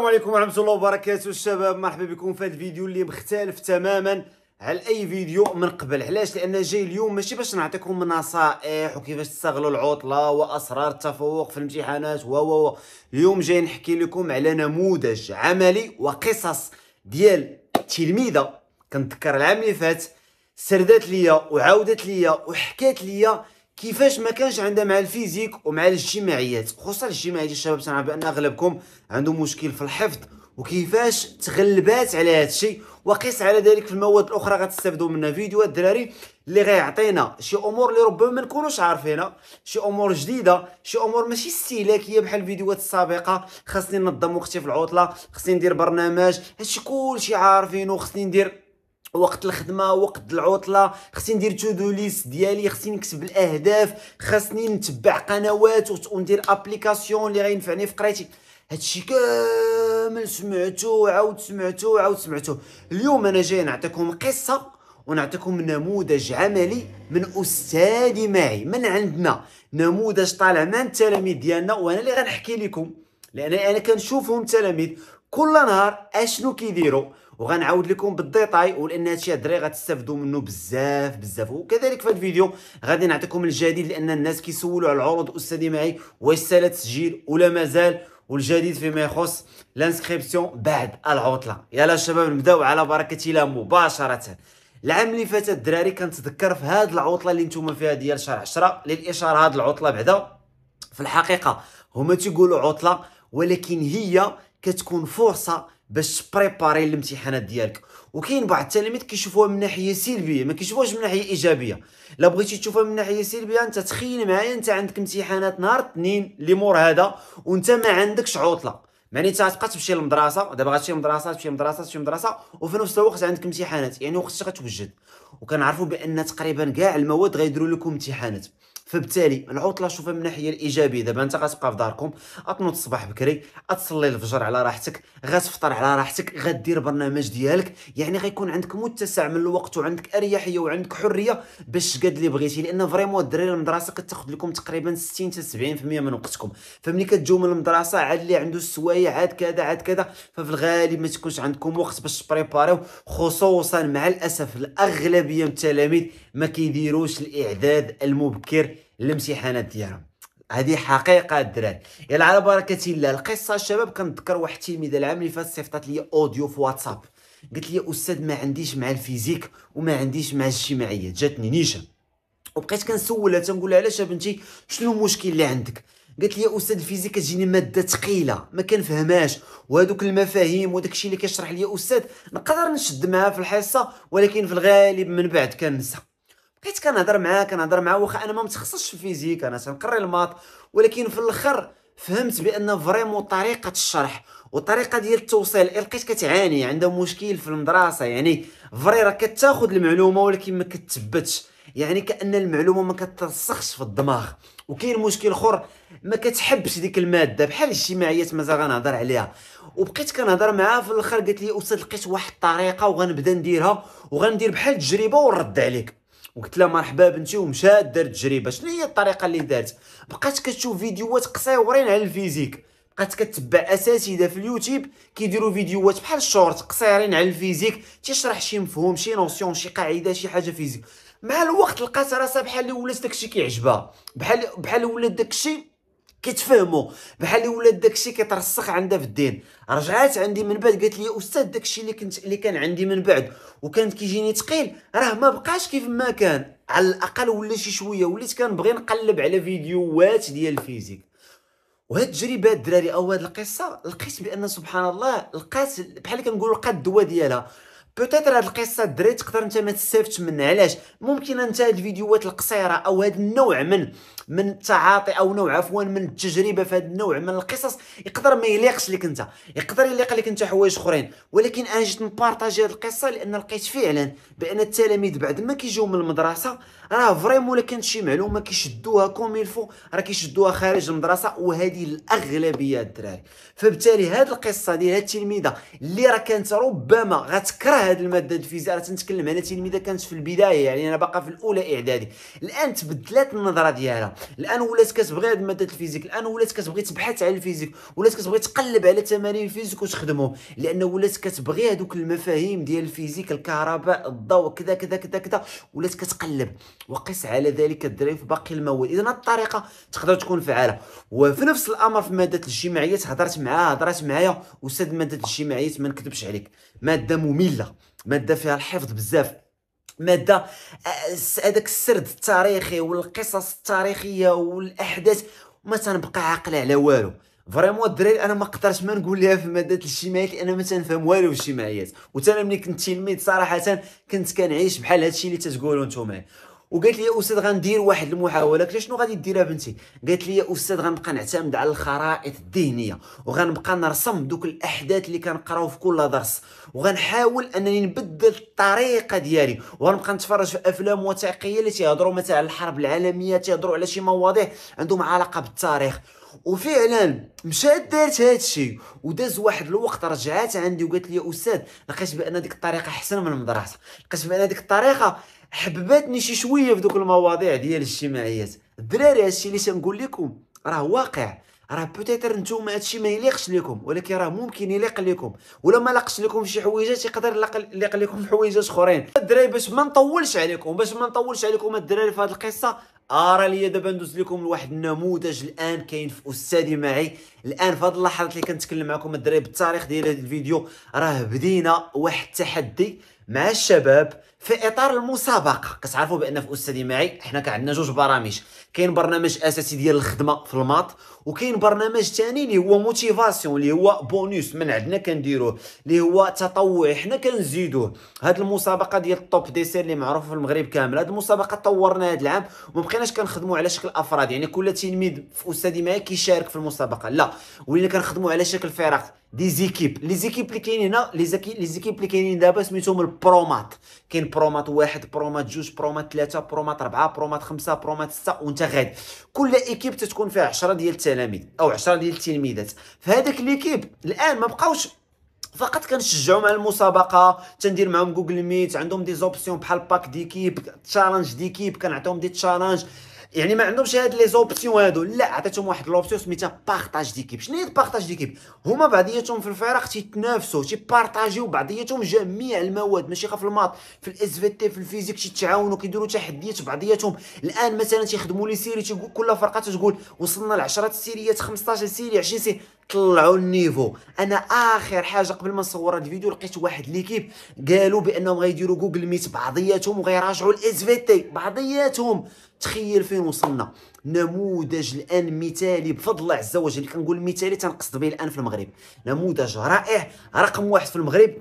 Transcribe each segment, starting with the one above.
السلام عليكم ورحمه الله وبركاته الشباب مرحبا بكم في هذا الفيديو اللي مختلف تماما على اي فيديو من قبل علاش لان جاي اليوم ماشي باش نعطيكم نصائح وكيفاش تستغلوا العطله واسرار التفوق في الامتحانات و و اليوم جاي نحكي لكم على نموذج عملي وقصص ديال تلميذه كنتذكر العام اللي فات سردات ليا وعاودت ليا وحكات ليا كيفاش ما كانش عندها مع الفيزيك ومع الاجتماعيات خصوصا الاجتماعيات الشباب تنعرف بان اغلبكم عندهم مشكل في الحفظ وكيفاش تغلبات على هذا الشيء وقيس على ذلك في المواد الاخرى غتستافدوا منها فيديوهات الدراري اللي غيعطينا شي امور اللي ربما ما نكونوش عارفينها شي امور جديده شي امور ماشي استهلاكيه بحال الفيديوهات السابقه خاصني ننظم وقتي في العطله خاصني ندير برنامج هادشي كلشي عارفينه خاصني ندير وقت الخدمه وقت العطله خصني ندير تو دو ليست ديالي خصني نكتب الاهداف خصني نتبع قنوات وندير ابليكاسيون اللي غينفعني في قرايتي هادشي كامل سمعتو وعاود سمعتو وعاود سمعتو اليوم انا جاي نعطيكم قصه ونعطيكم نموذج عملي من استاذي معي من عندنا نموذج طالع من التلاميذ ديالنا وانا اللي غنحكي لكم لان انا كنشوفهم التلاميذ كل نهار اشنو كيديروا وغنعاود لكم بالديتاي ولان هادشي الدراري غتستافدوا منه بزاف بزاف وكذلك في الفيديو غادي نعطيكم الجديد لان الناس كيسولوا على العروض استاذي معي واش سال التسجيل ولا مازال والجديد فيما يخص لانسكريبسيون بعد العطله يلا الشباب نبداو على بركه الله مباشره العام اللي فات الدراري كنتذكر في هذه العطله اللي نتوما فيها ديال شهر 10 للاشاره هاد العطله بعدا في الحقيقه هما تيقولوا عطله ولكن هي كتكون فرصه باش تبريباري الامتحانات ديالك وكاين بعض التلاميذ كيشوفوها من ناحيه سلبيه ما كيشوفوهاش من ناحيه ايجابيه الا بغيتي تشوفها من ناحيه سلبيه انت تخيل معايا انت عندك امتحانات نهار الاثنين اللي مور هذا وانت ما عندكش عطله يعني انت غتبقى تمشي للمدرسه دابا غتمشي للمدرسه تمشي للمدرسه تمشي للمدرسه وفي نفس الوقت عندك امتحانات يعني وقتاش غتوجد وكنعرفوا بان تقريبا كاع المواد غيديروا لكم امتحانات فبالتالي العطله شوفها من الناحيه الايجابيه دابا انت غتبقى في داركم غتنوض الصباح بكري غتصلي الفجر على راحتك غتفطر على راحتك غدير برنامج ديالك يعني غيكون عندك متسع من الوقت وعندك اريحيه وعندك حريه باش قد اللي بغيتي لان فريمون الدراري المدرسه كتاخذ لكم تقريبا 60 حتى 70% من وقتكم فملي كتجيو من المدرسه عاد اللي عنده السوايع عاد كذا عاد كذا ففي الغالب ما تكونش عندكم وقت باش تبريباريو خصوصا مع الاسف الاغلبيه من التلاميذ ما كيديروش الاعداد المبكر الامتحانات ديالهم هذه حقيقه الدراري يلا على بركه الله القصه الشباب كنتذكر واحد التلميذه العام اللي فات صيفطات لي اوديو في واتساب قالت لي استاذ ما عنديش مع الفيزيك وما عنديش مع الاجتماعيات جاتني نيشه وبقيت كنسولها تنقول لها علاش بنتي شنو المشكل اللي عندك قالت لي استاذ الفيزيك كتجيني ماده ثقيله ما كنفهمهاش وهذوك المفاهيم وداك الشيء اللي كيشرح لي استاذ نقدر نشد معاه في الحصه ولكن في الغالب من بعد كنسى بقيت كنهضر معاه كنهضر معاه واخا انا ما متخصصش في الفيزيك انا تنقري الماط ولكن في الاخر فهمت بان فريمون طريقه الشرح وطريقه ديال التوصيل لقيت كتعاني عندها مشكل في المدرسه يعني فري راه كتاخذ المعلومه ولكن ما كتثبتش يعني كان المعلومه ما كترسخش في الدماغ وكاين مشكل اخر ما كتحبش ديك الماده بحال الاجتماعيات مازال غنهضر عليها وبقيت كنهضر معاه في الاخر قالت لي استاذ لقيت واحد الطريقه وغنبدا نديرها وغندير بحال التجربه ونرد عليك وقلت لها مرحبا بنتي ومشات دارت تجربه شنو هي الطريقه اللي دارت بقات كتشوف فيديوهات قصيرين على الفيزيك بقات كتبع اساتذه في اليوتيوب كيديروا فيديوهات بحال الشورت قصيرين على الفيزيك تيشرح شي مفهوم شي نوسيون شي قاعده شي حاجه فيزيك مع الوقت لقات راسها بحال اللي ولات داكشي كيعجبها بحال بحال ولات داكشي كيتفهموا بحال اللي ولات داكشي كيترسخ عندها في الدين رجعات عندي من بعد قالت لي استاذ داكشي اللي كنت اللي كان عندي من بعد وكانت كيجيني ثقيل راه ما بقاش كيف ما كان على الاقل ولا شي شويه وليت كنبغي نقلب على فيديوهات ديال الفيزيك وهاد التجربه الدراري او هاد القصه لقيت بان سبحان الله لقات بحال كنقولوا لقات الدواء ديالها بوتيتر هاد القصه الدراري تقدر انت ما تستافدش منها علاش ممكن انت هاد الفيديوهات القصيره او هاد النوع من من التعاطي او نوع عفوا من التجربه في هذا النوع من القصص يقدر ما يليقش لك انت يقدر يليق لك انت حوايج اخرين ولكن انا جيت نبارطاجي هذه القصه لان لقيت فعلا بان التلاميذ بعد ما كيجيو من المدرسه راه فريمون الا كانت شي معلومه كيشدوها كوم الفو راه كيشدوها خارج المدرسه وهذه الاغلبيه الدراري فبالتالي هذه القصه ديال هذه التلميذه اللي راه كانت ربما غتكره هذه الماده الفيزياء راه تنتكلم على تلميذه كانت في البدايه يعني انا باقا في الاولى اعدادي الان تبدلات النظره ديالها الان ولات كتبغي هاد ماده الفيزيك الان ولات كتبغي تبحث على الفيزيك ولات كتبغي تقلب على تمارين الفيزيك وتخدمهم لان ولات كتبغي هذوك المفاهيم ديال الفيزيك الكهرباء الضوء كذا كذا كذا كذا ولات كتقلب وقس على ذلك الدراري في باقي المواد اذا الطريقه تقدر تكون فعاله وفي نفس الامر في ماده الاجتماعيات هضرت معاه هضرت معايا استاذ ماده الاجتماعيات ما نكذبش عليك ماده ممله ماده فيها الحفظ بزاف ماده هذاك السرد التاريخي والقصص التاريخيه والاحداث ما تنبقى عاقل على والو فريمون الدراري انا ما قدرتش ما نقول لها في ماده الاجتماعيات لان ما تنفهم والو في الاجتماعيات وتا انا ملي كنت تلميذ صراحه كنت كنعيش بحال هادشي اللي تتقولوا نتوما وقالت لي يا استاذ غندير واحد المحاوله قلت شنو غادي دير بنتي قالت لي يا استاذ غنبقى نعتمد على الخرائط الذهنيه وغنبقى نرسم دوك الاحداث اللي كنقراو في كل درس وغنحاول انني نبدل الطريقه ديالي وغنبقى نتفرج في افلام وثائقيه اللي تيهضروا مثلا على الحرب العالميه تيهضروا على شي مواضيع عندهم علاقه بالتاريخ وفعلا مشات دارت هذا الشيء وداز واحد الوقت رجعات عندي وقالت لي يا استاذ لقيت بان ديك الطريقه احسن من المدرسه لقيت بان ديك الطريقه حببتني شي شويه في دوك المواضيع ديال الاجتماعيات الدراري هادشي اللي تنقول لكم راه واقع راه بوتيتر نتوما هادشي ما يليقش لكم ولكن راه ممكن يليق لكم ولا ما لقش لكم شي حويجات يقدر يليق لكم حويجات اخرين الدراري باش ما نطولش عليكم باش ما نطولش عليكم الدراري في هذه القصه ارى آه، لي دابا ندوز لكم لواحد النموذج الان كاين في استاذي معي الان في هذه اللحظات اللي كنتكلم معكم الدراري بالتاريخ ديال هذا الفيديو راه بدينا واحد التحدي مع الشباب في اطار المسابقه كتعرفوا بان في استاذي معي حنا كعندنا جوج برامج كاين برنامج اساسي ديال الخدمه في الماط وكاين برنامج ثاني اللي هو موتيفاسيون اللي هو بونوس من عندنا كنديروه اللي هو تطوعي حنا كنزيدوه هاد المسابقه ديال الطوب ديسير اللي معروفه في المغرب كامل هاد المسابقه طورنا هاد العام وما بقيناش كنخدموا على شكل افراد يعني كل تلميذ في استاذي معي كيشارك في المسابقه لا ولينا كنخدموا على شكل فرق دي زيكيب لي زيكيب اللي كاينين هنا لي زيكيب اللي كاينين دابا سميتهم البرومات كاين برومات واحد برومات جوج برومات ثلاثه برومات اربعه برومات خمسه برومات سته وانت غادي كل ايكيب تتكون فيها 10 ديال التلاميذ او 10 ديال التلميذات فهذاك ليكيب الان ما بقاوش فقط كنشجعهم على المسابقه تندير معاهم جوجل ميت عندهم دي زوبسيون بحال باك ديكيب تشالنج ديكيب كنعطيهم دي تشالنج يعني ما عندهمش هاد لي زوبسيون هادو لا عطيتهم واحد لوبسيون سميتها بارطاج ديكيب شنو هي بارطاج ديكيب هما بعضياتهم في الفرق تيتنافسوا تيبارطاجيو بعضياتهم جميع المواد ماشي غير في الماط في الاس في تي في الفيزيك تيتعاونوا كيديروا تحديات بعضياتهم الان مثلا تيخدموا لي سيري كل فرقه تقول وصلنا ل 10 سيريات 15 سيري 20 سيري طلعوا النيفو انا اخر حاجه قبل ما نصور هذا الفيديو لقيت واحد ليكيب قالوا بانهم غيديروا جوجل ميت بعضياتهم وغيراجعوا الاس في تي بعضياتهم تخيل فين وصلنا نموذج الان مثالي بفضل الله عز وجل كنقول مثالي تنقصد به الان في المغرب نموذج رائع رقم واحد في المغرب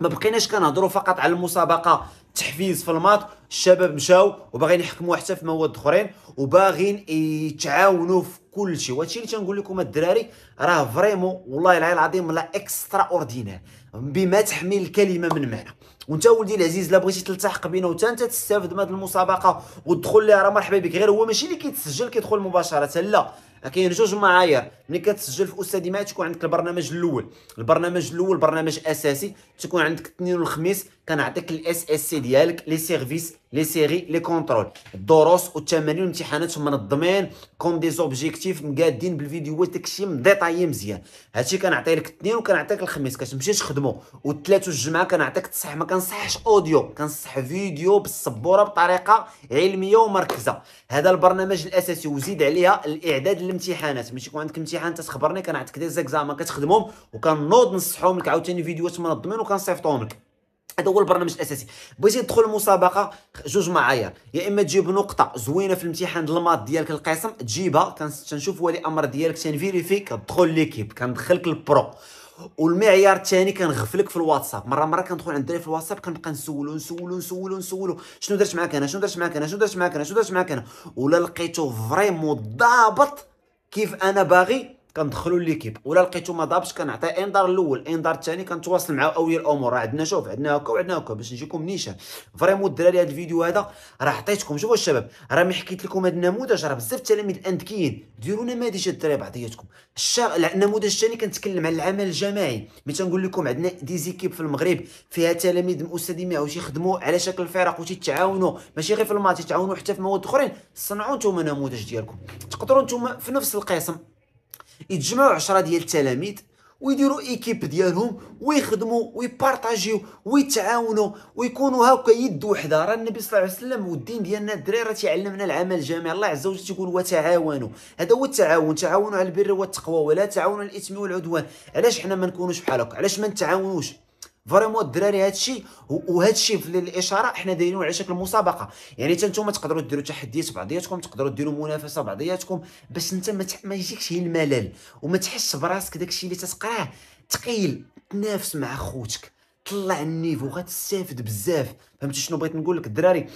ما بقيناش كنهضروا فقط على المسابقه التحفيز في الماط الشباب مشاو وباغيين يحكموا حتى في مواد اخرين وباغيين يتعاونوا في كلشي وهادشي اللي تنقول لكم الدراري راه فريمون والله العلي العظيم لا اكسترا اوردينير بما تحمل الكلمه من معنى وانت ولدي العزيز لا بغيتي تلتحق بينا وتا انت تستافد من هذه المسابقه وتدخل ليها راه مرحبا بك غير هو ماشي اللي كيتسجل كيدخل مباشره لا كاين جوج معايير ملي كتسجل في استاذ ما تكون عندك البرنامج الاول البرنامج الاول برنامج اساسي تكون عندك الاثنين والخميس كنعطيك الاس اس سي ديالك لي سيرفيس لي سيري لي كونترول الدروس والتمارين والامتحانات هما منظمين كوم دي زوبجيكتيف مقادين بالفيديوهات داكشي مديطايي مزيان هادشي كنعطي لك الاثنين وكنعطيك الخميس كتمشي تخدمو والثلاث والجمعه كنعطيك تصح ما كنصحش اوديو كنصح فيديو بالصبوره بطريقه علميه ومركزه هذا البرنامج الاساسي وزيد عليها الاعداد للامتحانات ملي يكون عندك امتحان تتخبرني كنعطيك دي زيكزام كتخدمهم وكنوض نصحهم لك عاوتاني فيديوهات منظمين وكنصيفطهم لك هذا هو البرنامج الاساسي بغيتي تدخل المسابقه جوج معايير يا اما تجيب نقطه زوينه في الامتحان الماط ديالك القسم تجيبها تنشوف ولي امر ديالك تنفيريفي كتدخل ليكيب كندخلك البرو والمعيار الثاني كنغفلك في الواتساب مره مره كندخل عند الدراري في الواتساب كنبقى نسولو نسولو نسولو نسولو شنو درت معاك انا شنو درت معاك انا شنو درت معاك انا شنو درت معاك انا ولا لقيتو فريمون ضابط كيف انا باغي كندخلوا ليكيب ولا لقيتو ما ضابش كنعطي اندار الاول اندار الثاني كنتواصل مع اويا الامور راه عندنا شوف عندنا هكا وعندنا هكا باش نجيكم نيشان فريمون الدراري هذا الفيديو هذا راه عطيتكم شوفوا الشباب راه مي حكيت لكم هذا النموذج راه بزاف التلاميذ الاذكيين ديروا نماذج الدراري بعضياتكم الشا... النموذج الثاني كنتكلم على العمل الجماعي مي تنقول لكم عندنا دي زيكيب في المغرب فيها تلاميذ مستديمين يخدموا على شكل فرق وتتعاونوا ماشي غير في الماتش تعاونوا حتى في مواد اخرين صنعوا نتوما نموذج ديالكم تقدروا نتوما في نفس القسم يتجمعوا عشرة ديال التلاميذ ويديروا ايكيب ديالهم ويخدموا ويبارطاجيو ويتعاونوا ويكونوا هاكا يد وحده راه النبي صلى الله عليه وسلم والدين ديالنا الدراري راه تيعلمنا العمل الجامعي الله عز وجل تيقول وتعاونوا هذا هو التعاون تعاونوا على البر والتقوى ولا تعاونوا على الاثم والعدوان علاش حنا ما نكونوش بحال هكا علاش ما نتعاونوش فريمون الدراري هادشي وهادشي في الاشاره حنا دايرينو على شكل مسابقه يعني حتى نتوما تقدروا ديروا تحديات بعضياتكم تقدروا ديروا منافسه بعضياتكم باش انت ما, ما يجيكش الملل وما تحسش براسك داكشي اللي تتقراه ثقيل تنافس مع خوتك طلع النيفو غتستافد بزاف فهمتي شنو بغيت نقول لك الدراري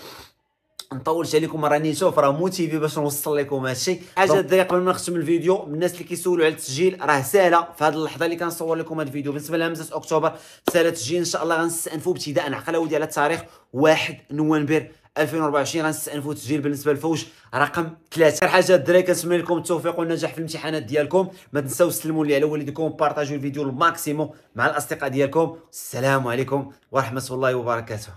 نطولش عليكم راني نشوف راه موتيفي باش نوصل لكم هادشي حاجه دغيا قبل ما نختم الفيديو الناس اللي كيسولوا على التسجيل راه سهله في هذه اللحظه اللي كنصور لكم هذا الفيديو بالنسبه لهمزه اكتوبر سهله التسجيل ان شاء الله غنستانفوا ابتداء عقلاودي على التاريخ 1 نوفمبر 2024 غنستأنفوا التسجيل بالنسبه للفوج رقم 3 اخر حاجه الدراري كنتمنى لكم التوفيق والنجاح في الامتحانات ديالكم ما تنساو تسلموا لي على والديكم بارطاجيو الفيديو الماكسيموم مع الاصدقاء ديالكم السلام عليكم ورحمه الله وبركاته